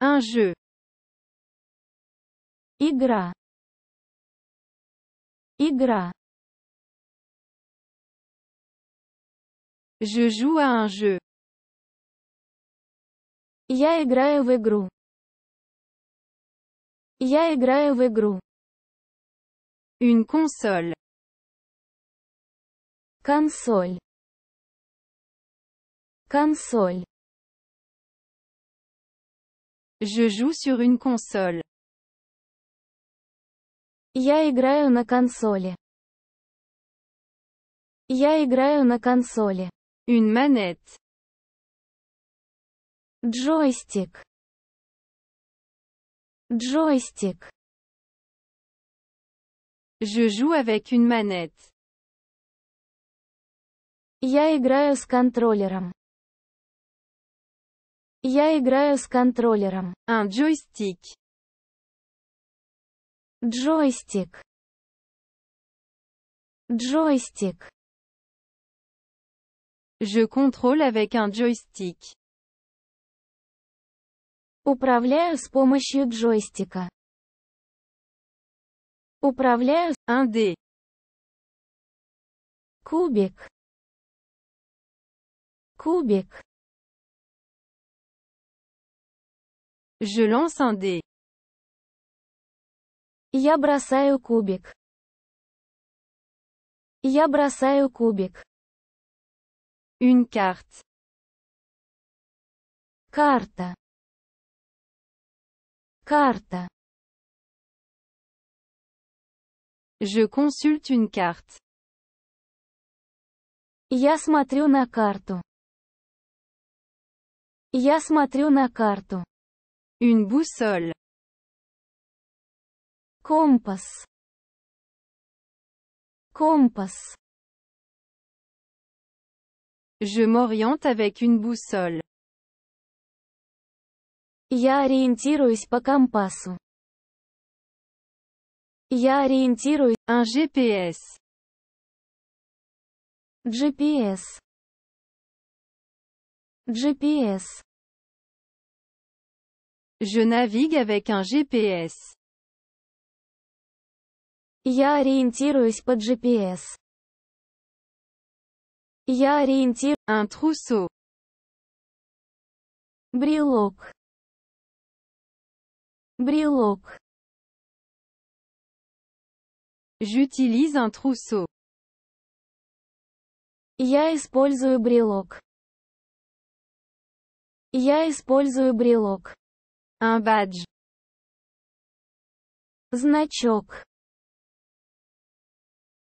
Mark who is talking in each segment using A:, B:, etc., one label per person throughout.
A: Un jeu. Игра. Игра. Je joue à un jeu. Я играю в игру. Я играю в игру. Une console. Консоль. Консоль. Je joue sur une console. Я играю на консоли. Я играю на консоли. Une manette. Joystick. Joystick. Je joue avec une manette. Я играю с контроллером. Я играю с контроллером. А, джойстик. Джойстик. Джойстик. Je contrôle avec un joystick. Управляю с помощью джойстика. Управляю с... Un dé. Кубик. Кубик. Je lance un dé. Я бросаю кубик. Я бросаю кубик. Une carte. Карта. Карта. Je consulte une carte. Я смотрю на карту. Я смотрю на карту. Une boussole. compass compass Je m'oriente avec une boussole. Я ориентируюсь по компасу. Я ориентируюсь. Un GPS. GPS. GPS. Je navigue avec un GPS. Я ориентируюсь по GPS. Я ориентируюсь Un trousseau. Брелок. Брелок. J'utilise un trousseau. Я использую брелок. Я использую брелок. Un badge. Значок.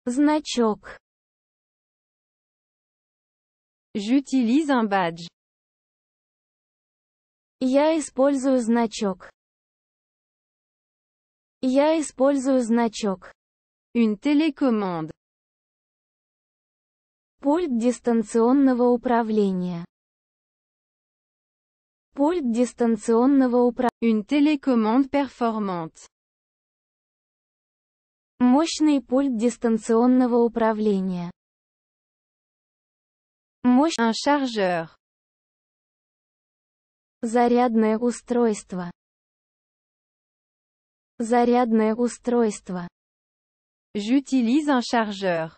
A: Значок. J'utilise un badge. Я использую значок. Я использую значок. Une télécommande. Пульт дистанционного управления. Пульт дистанционного управления. Une télécommande performante. Мощный пульт дистанционного управления. Мощный. Un chargeur. Зарядное устройство. Зарядное устройство. J'utilise un chargeur.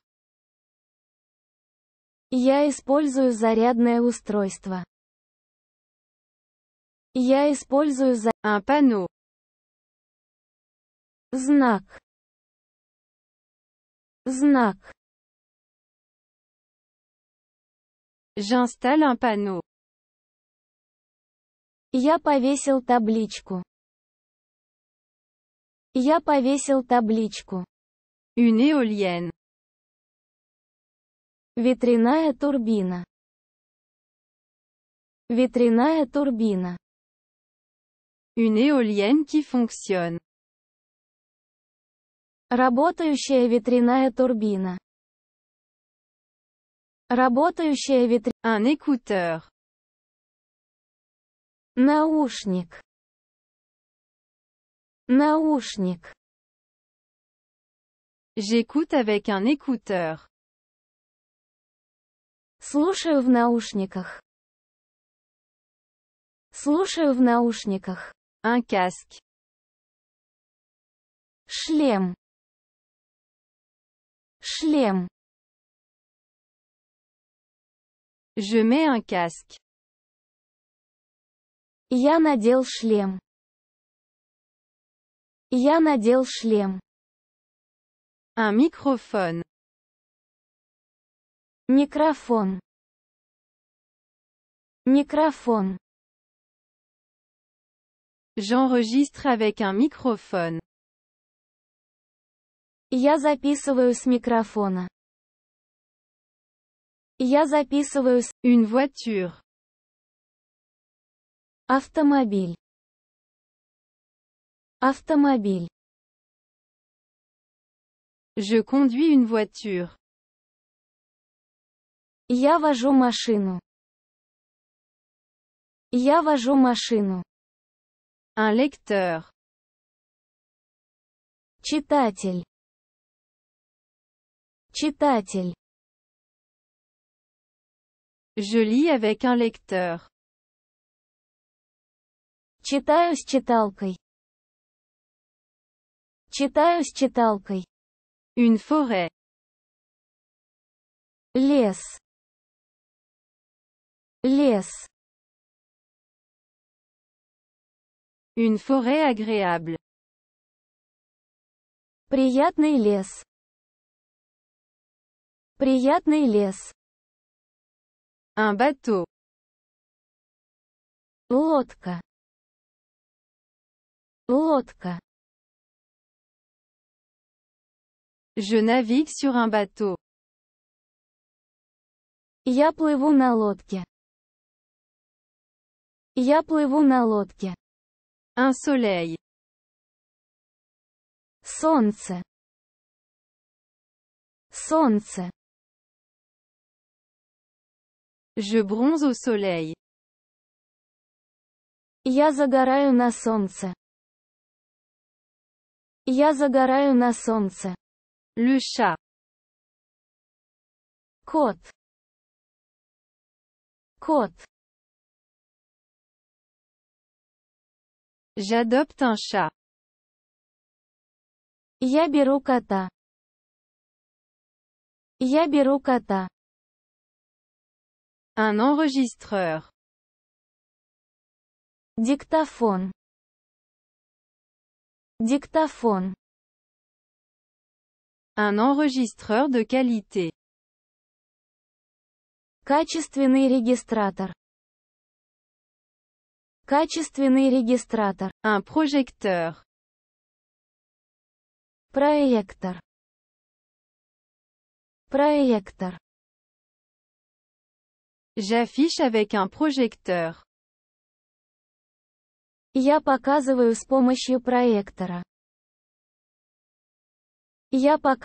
A: Я использую зарядное устройство. Я использую за un Знак. Знак. J'installe un panneau. Я повесил табличку. Я повесил табличку. Une éolienne. Ветряная турбина. Ветряная турбина. Une éolienne qui fonctionne. Работающая ветряная турбина. Работающая ветряная. Un écouteur. Наушник. Наушник. J'écoute avec un écouteur. Слушаю в наушниках. Слушаю в наушниках. Un casque. Шлем. Шлем. Je mets un casque. Я надел шлем. Я надел шлем. Un microphone. Микрофон. Микрофон. J'enregistre avec un microphone. Я записываю с микрофона. Я записываю с... Une voiture. Автомобиль. Автомобиль. Je conduis une voiture. Я вожу машину. Я вожу машину. Un lecteur. Читатель. Читатель. Je lis avec un lecteur. Читаю с читалкой. Читаю с читалкой. Une forêt. Лес. Лес. Une forêt agréable. Приятный лес. Приятный лес. Un bateau. Лодка. Лодка. Je navigue sur un bateau. Я плыву на лодке. Я плыву на лодке. Un soleil. Солнце. Солнце. Je bronze au soleil. Я загораю на солнце. Я загораю на солнце. Le Кот. Кот. J'adopte un chat. Я беру кота. Я беру кота. Un enregistreur. Диктофон. Диктофон. Un enregistreur de qualité. Качественный регистратор. Качественный регистратор. Un projecteur. Проектор. Проектор. J'affiche avec un projecteur. Я показываю с помощью проектора. Я пока